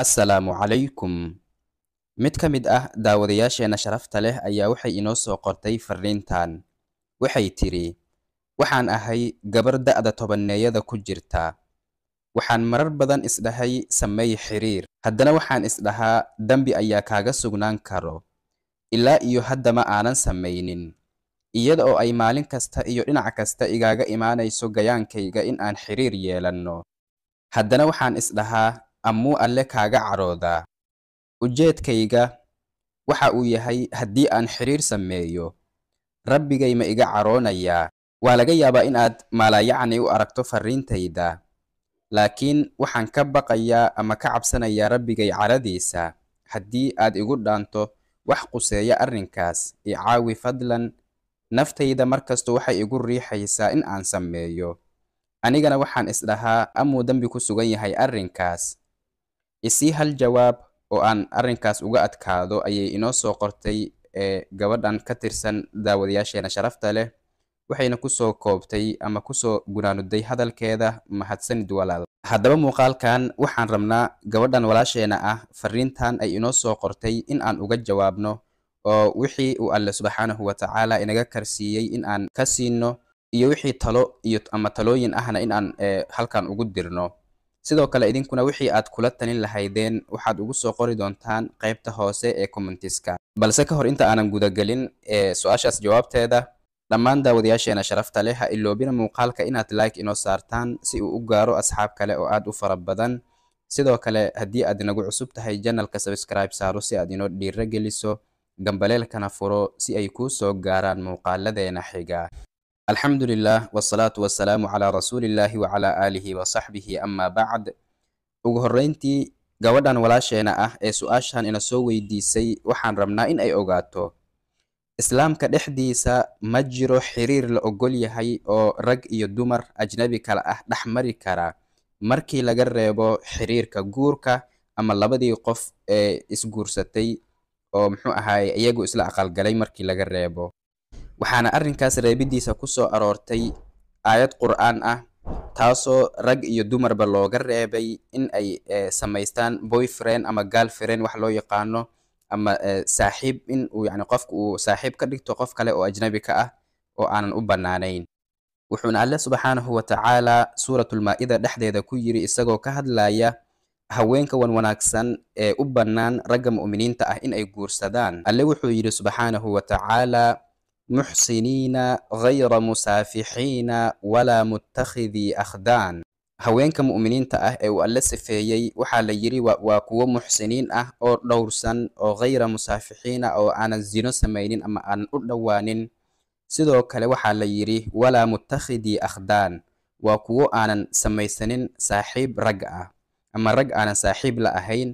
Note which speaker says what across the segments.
Speaker 1: assalaamu calaykum mid ka mid ah daawadayaasheenna sharafta leh ayaa waxay inoo soo qortay farriintan waxay tidhi waxaan ahay gabar da'da tobanneeyada ku jirta waxaan marar badan isdhahay sameey xiriir haddana waxaan isdhahaa dembi ayaa kaaga sugnaan karo ilaa iyo haddama aanan samaynin iyada oo ay maalin kasta iyo dhinac kasta igaaga imaanayso gayaankayga in aan xiriir yeelanno haddana waxaan isdhahaa ammuu alle kaaga caroodaa ujeedkayga waxa uu yahay haddii aan xidhiir sameeyo rabbigay ma iga caroonayaa waa laga yaabaa inaad maalayacni u aragto farriintayda laakiin waxaan ka baqayaa ama ka cabsanayaa rabbigay caradiisa haddii aad igu dhaanto wax quseeya arrinkaas i caawi fadlan naftayda mar markasta waxay igu riixaysaa in aan sameeyo anigana waxaan isdhahaa amuu dembi ku sugan yahay arrinkaas isii hal jawaab oo aan arrinkaas uga adkaado ayay inoo soo qortay ee gabadhan ka tirsan daawadayaasheena sharafta leh waxayna kusoo koobtay ama kusoo gunaanuday hadalkeeda mahadsanid walaal haddaba muuqaalkan waxaan rabnaa gabadhan walaasheena ah fariintan ay inoo soo qortay in aan uga jawaabno oo wixii uu alle subxaanahu watacaala inaga karsiiyey in aan ka siino iyo wixii talo iyo ama talooyin ahna in aan halkan ugu dirno sidoo kale idinkuna wixii aad kula talin lahaydeen waxaad ugu soo qori doontaan qaybta hoose ee commentiska balse ka hor inta aanan gudagelin ee su-aashaas jawaabteeda dhammaan daawadayaasheena sharafta leh ha iloobina muuqaalka inaad like inoo saartaan si uu u gaaro asxaab kale oo aad u fara badan sidoo kale haddii aad nagu cusub tahay janalka sabskribe saaro si aad inoo dhiira geliso gambaleelkana furo si ay kuu soo gaaraan muuqaaladeena xiga alxamdulilah wasalaatu wasalaamu calaa rasuuliillaahi wacalaa aalihi wa saxbihi amaa bacd ugu horreyntii gabadhan walaasheena ah ee su-aashan ina soo weydiisay waxaan rabnaa in ay ogaato islaamka dhexdiisa ma jiro xiriir la ogol yahay oo rag iyo dumar ajnabi kale ah dhex mari kara markii laga reebo xiriirka guurka ama labadii qof ee isguursatay oo muxuu ahaay iyagu isla aqalgalay markii laga reebo waxaana arrinkaas reebidiisa ku soo aroortay aayad qur-aan ah taasoo rag iyo dumarba looga reebay in ay eh, samaystaan boyfriend ama girlfriend wax loo yaqaano ama eh, saaxiib in uu yani qofka uu saaxiib ka dhigto qof kale oo ajnabi ka ah oo aanan u bannaanayn wuxuuna alle subxaanahu wa tacaalaa suuratulmaa'ida dhexdeeda ku yiri isagoo ka hadlaya haweenka wanwanaagsan ee u bannaan ragga mu'miniinta ah in ay guursadaan alle wuxuu yidhi subxaanahu wa tacaalaa muxsiniina ghayra musaafixiina walaa muttakhidii akhdaan haweenka mu'miniinta ah ee uu alle sifeeyey waxaa la yidhi waa kuwo muxsiniin ah oo dhowrsan oo khayra musaafixiina oo aanan zino samaynin ama aanan u dhowaanin sidoo kale waxaa la yidhi walaa muttakhidii akhdaan waa kuwo aanan samaysanin saaxiib rag ah ama rag aanan saaxiib la ahayn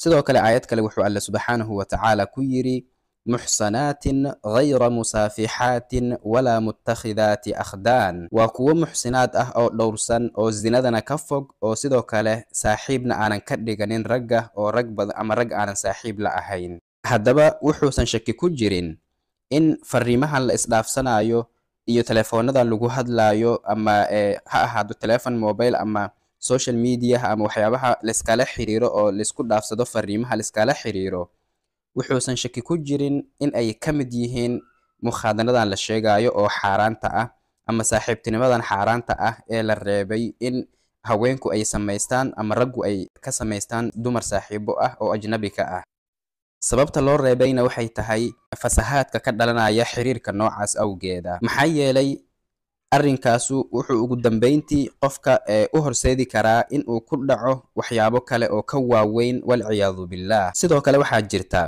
Speaker 1: sidoo kale aayad kale wuxuu alle subxaanahu wa tacaala ku yidhi muxsanaatin hayra musaafixaatin walaa mutakhidaati akhdaan waa kuwo muxsinaad ah oo dhowrsan oo zinadana ka fog oo sidoo kale saaxiibna aanan ka dhiganin ragga oo rag badan ama rag aanan saaxiib la ahayn haddaba wuxuusan shaki ku jirin in fariimahan la isdhaafsanaayo iyo teleefoonadan lagu hadlaayo ama e ha ahaado telefon mobil ama social mediaha ama waxyaabaha layskala xiriiro oo laysku dhaafsado fariimaha layskala xiriiro wuxuusan shaki ku jirin in ay ka mid yihiin mukhaadanadan la sheegaayo oo xaaraanta ah ama saaxiibtinimadan xaaraanta ah ee la reebay in haweenku ay samaystaan ama raggu ay ka samaystaan dumar saaxiibo ah oo ajnabi ah sababta loo reebayna waxay tahay fasahaadka ka dhalanaya xiriirka noocaas awgeeda maxaa yeelay arrinkaasu wuxuu ugu dambeyntii qofka ee u horseedi karaa in uu ku dhaco waxyaabo kale oo ka waaweyn walciyaadu billaah sidoo kale waxaa jirta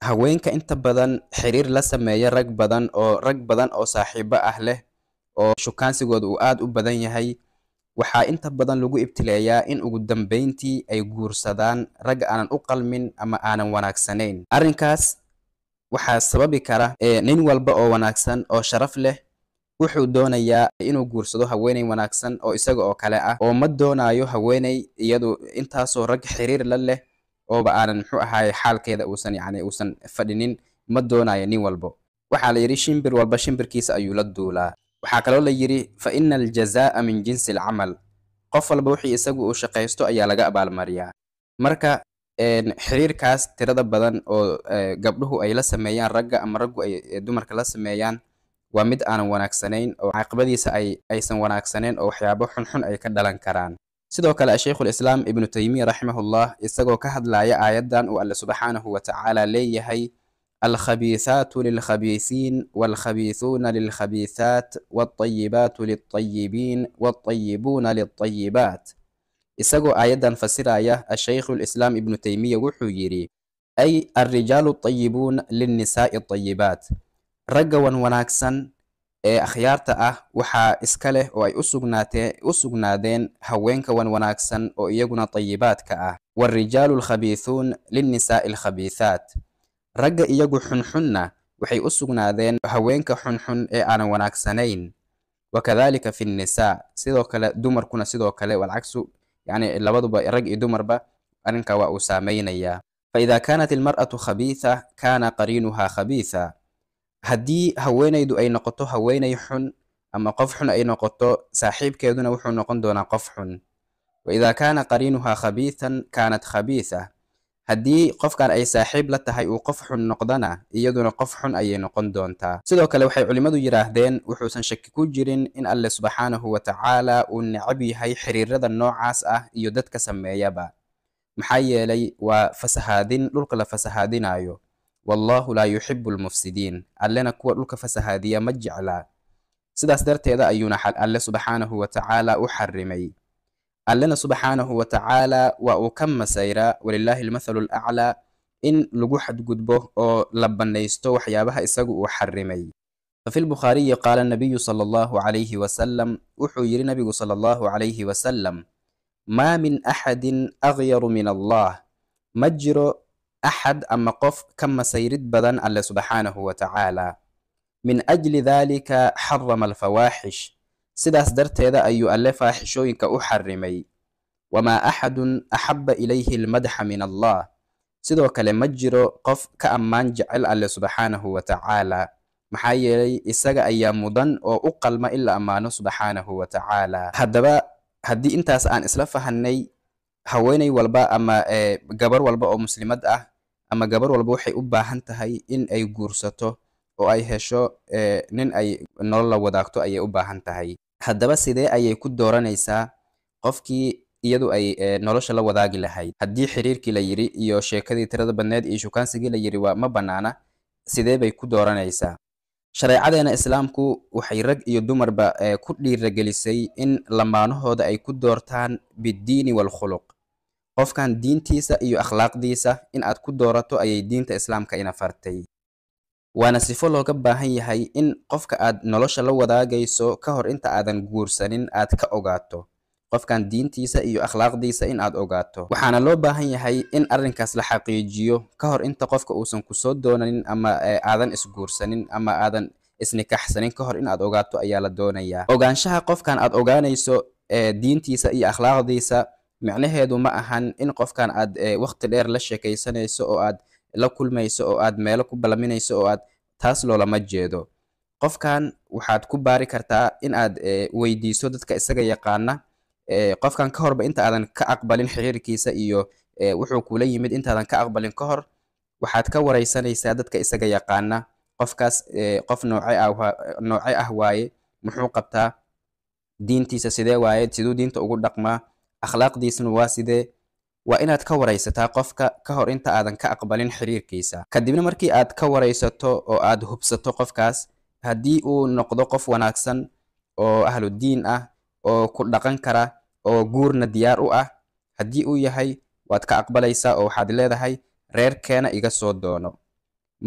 Speaker 1: haweenka inta badan xiriir la sameeya rag badan oo rag badan oo saaxiibo ah leh oo shukaansigooda uu aad u badan yahay waxaa inta badan lagu ibtileeyaa in ugu dambeyntii ay guursadaan rag aanan u qalmin ama aanan wanaagsanayn arrinkaas waxaa sababi kara nin walba oo wanaagsan oo sharaf leh wuxuu doonayaa inuu guursado haweeney wanaagsan oo isaga oo kale ah oo ma doonaayo haweeney iyadu intaasoo rag xiriir la leh ooba aanan muxuu ahaay xaalkeeda uusan yani uusan fadhinin ma doonayo nin walbo waxaa la yidhi shimbir walba shimbirkiisa ayuu la duulaa waxaa kaloo la yidhi fa ina aljazaa'a min jinsi alcamal qof walba wixii isagu uu shaqaysto ayaa laga abaalmariyaa marka xiriirkaas tirada badan oo gabdhuhu ay la sameeyaan ragga ama raggu ay dumarka la sameeyaan waa mid aanan wanaagsanayn oo caaqibadiisa ayaysan wanaagsaneyn oo waxyaabo xunxun ay ka dhalan karaan sidoo kale shaykhulislaam ibnu teymiya raximahullah isagoo ka hadlaaya aayaddan uu alle subxaanahu watacaala leeyahay alkhabiisaatu lilkhabiisiin walkhabiisuuna lilkhabiisaat walطayibaatu lilطayibiin walطayibuuna lilطayibaat isagoo aayaddan fasiraya ashaykhulislaam ibnu teymiya wuxuu yidhi ay alrijaalu طayibuun lilnisaa'i طayibaat ragga wan wanaagsan ee akhyaarta ah waxaa iska leh oo ay u sugnaadeen haweenka wan wanaagsan oo iyaguna tayibaadka ah waarijaalu alkhabiithuun linnisaa'i alkhabiithaat ragga iyagu xunxunna waxay u sugnaadeen haweenka xunxun ee aanan wanaagsanayn wakadalika fi nnisaa sidoo kale dumarkuna sidoo kale walcagsu yani labaduba rag iyo dumarba arrinkaa waa uu saameynayaa faidaa kaanat almar'atu khabiitha kaana qariinuhaa khabiitha haddii haweenaydu ay noqoto haweenay xun ama qof xun ay noqoto saaxiibkeeduna wuxuu noqon doonaa qof xun waidaa kaana qariinuhaa khabiisan kaanat khabiisa haddii qofkan ay saaxiib la tahay uu qof xun noqdana iyaduna qof xun ayay noqon doontaa sidoo kale waxay culimmadu yidhaahdeen wuxuusan shaki ku jirin in alle subxaanahu wa tacaala uu necab yahay xiriirada noocaas ah iyo dadka sameeyaba maxaa yeelay waa fasahaadin dhulka la fasahaadinaayo wallaahu laa yuxibu lmufsidiin allena kuwa dhulka fasahaadiya ma jeclaa sidaas darteeda ayuuna alle subxaanahu wa tacaala u xarimay allena subxaanahu wa tacaala waa uu ka masayraa walilaahi almathalu alaclaa in lagu xadgudbo oo la bannaysto waxyaabaha isagu uu xarimay fafi lbukhaariyi qaala nabiyu sala allahu calayhi wasalam wuxuu yidhi nabigu sala allahu calayhi wasalam maa min axadin akhyaru min allah ma jiro axad ama qof ka masayrid badan alle subxaanahu wa tacaala min ajli daalika xarama alfawaaxish sidaas darteeda ayuu alle faaxishooyinka u xarimay wamaa axadun axaba ilayhi almadxa min allah sidoo kale ma jiro qof ka ammaan jecel alle subxaanahu wa tacaala maxaa yeelay isaga ayaa mudan oo u qalma in la ammaano subxaanahu wa tacaala haddaba haddii intaas aan isla fahannay haweeney walba ama eh, gabar walba oo muslimad ah ama gabar walba waxay u baahan tahay in ay guursato oo ay hesho eh, nin ay nolo la wadaagto ayay u baahan tahay haddaba sidee ayay ku dooranaysaa qofkii iyadu ay eh, nolosha la wadaagi lahayd haddii xiriirkii la yiri iyo sheekadii tirada badneed iyo shukaansigii la yiri waa ma bannaana sidee bay ku dooranaysaa shareecadeena islaamku waxay rag iyo dumarba ku dhiiragelisay in lamaanahooda ay ku doortaan biddiini waalkhuluq qofkan diintiisa iyo akhlaaqdiisa in aad ku doorato ayay diinta islaamka ina fartay waana sifo looga baahan yahay in qofka aad nolosha la wadaagayso ka hor inta aadan guursanin aad ka ogaato qofkan diintiisa iyo akhlaaqdiisa in aad ogaato waxaana loo baahan yahay in arrinkaas la xaqiijiyo ka hor inta qofka uusan kusoo doonanin ama eh, aadan isguursanin ama aadan isnikaxsanin ka hor in aad ogaato ayaa la doonayaa ogaanshaha qofkan aad ogaanayso eh, diintiisa iyo akhlaaqdiisa micnaheedu ma ahan in qofkan aad eh, waqti dheer la sheekaysanayso oo aad la kulmayso oo aad meelo ku ballaminayso oo aad taas loolama jeedo qofkan waxaad ku baari kartaa in aad eh, weydiiso dadka isaga yaqaana eh, qofkan ka horba inta aadan ka aqbalin xiriirkiisa iyo wuxuu kula yimid intaadan ka aqbalin ka hor waxaad ka wareysanaysaa dadka isaga yaqaana qofkaas qof nooce ah, ah waaye muxuu qabtaa diintiisa sidee waaye siduu diinta ugu dhaqmaa akhlaaqdiisuna waa sidee waa inaad ka waraysataa qofka ka hor inta aadan ka aqbalin xiriirkiisa kadibna markii aad ka waraysato oo aad hubsato qofkaas haddii uu noqdo qof wanaagsan oo ahludiin ah oo ku dhaqan kara oo guurna diyaar u ah haddii uu yahay waad ka aqbalaysaa oo waxaad leedahay reerkeena iga soo doono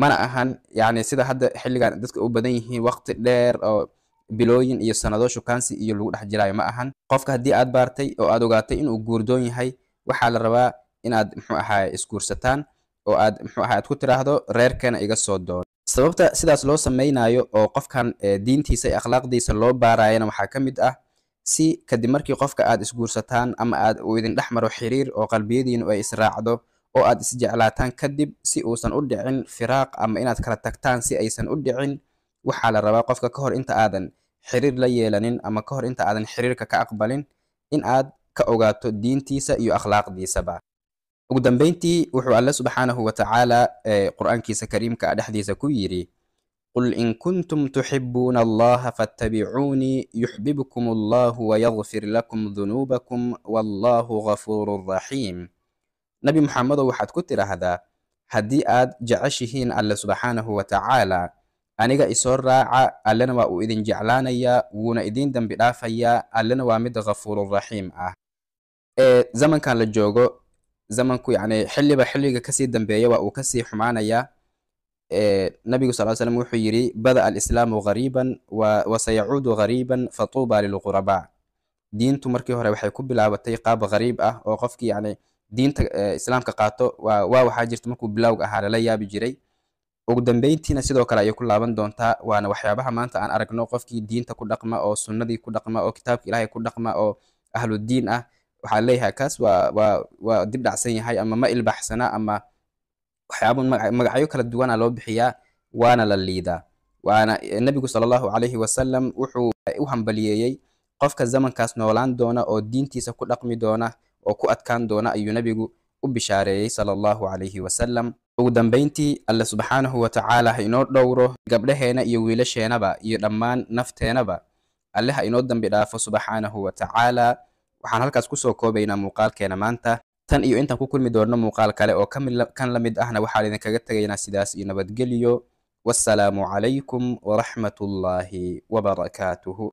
Speaker 1: mana ahan yacni sida hadda xilligan dadka u badan yihiin waqti dheer oo bilooyin iyo sanado shukaansi iyo lagu dhex jiraayo ma ahan qofka haddii aad baartay oo aad ogaatay inuu guurdoon yahay waxaa la rabaa inaad muxuu ahaa isguursataan oo aad muxuu aha aad ku tiraahdo reerkeena iga soo doon sababta sidaas loo samaynayo oo qofkan eh, diintiisa iyo akhlaaqdiisa loo baaraayana waxaa ka mid ah si kadib markii qofka aad isguursataan ama aad uu idindhex maro xiriir oo qalbiyadiinu ay israacdo oo aad isjeclaataan kadib si uusan u dhicin firaaq ama inaad kala tagtaan si aysan u dhicin waxaa la rabaa qofka ka hor inta aadan xiriir la yeelanin ama ka hor inta aadan xiriirka ka aqbalin in aad ka ogaato diintiisa iyo akhlaaqdiisaba ugu dambayntii wuxuu alle subxaanahu watacaala qur-aankiisa kariimka dhexdiisa ku yidhi qul in kuntum tuxibuuna allaha fattabicuunii yuxbibkum allahu wayagfir lakum dunuubakum wallahu gafuurun raxiim nebi muxamedow waxaad ku tidhaahdaa haddii aad jeceshihiin alle subxaanahu watacaala aniga isoo raaca allana waa uu idin jeclaanayaa wuuna idiin dambi dhaafayaa allana waa mid hafuururaxiim ah ee zamankan la joogo zamanku yani xilliba xilliga kasii dambeeya waa uu kasii xumaanayaa nabigu sal slm wuxuu yidhi bada alislaamu hariiban wasayacuudu hariiban fatuuba lilqurabaa diintu markii hore waxay ku bilaabatay qaab hariib ah oo qofkii yani diinta islaamka qaato waa waxaa jirta markuu bilowg ahaa lala yaabi jiray ugu dambeyntiina sidoo kale ayay ku laaban doontaa waana waxyaabaha maanta aan aragno qofkii diinta ku dhaqma oo sunnadii ku dhaqma oo kitaabka ilaahay ku dhaqma oo ahludiin ah waxaa leeyahay kaas waa waa dib dhacsan yahay ama ma ilbaaxsana ama waxyaaba magacyo kala duwana loo bixiyaa waana la liidaa waana nebigu sala allahu calayhi wasalam wuxuu u hambaliyeeyey qofka zamankaas noolaan doona oo diintiisa ku dhaqmi doona oo ku adkaan doona ayuu nebigu u bishaareeyey sala allahu calayhi wasalam ugu dambayntii alle subxaanahu watacaala ha inoo dhowro gabdhaheena iyo wiilasheenaba iyo dhammaan nafteenaba alle ha inoo dambi dhaafo subxaanahu watacaala waxaan halkaas ku soo koobaynaa muuqaalkeena maanta tan iyo intaan ku kulmi doonno muuqaal kale oo kan la mid ahna waxaan idinkaga tegaynaa sidaas iyo nabadgelyo wassalaamu calaykum waraxmatullaahi wabarakaatuhu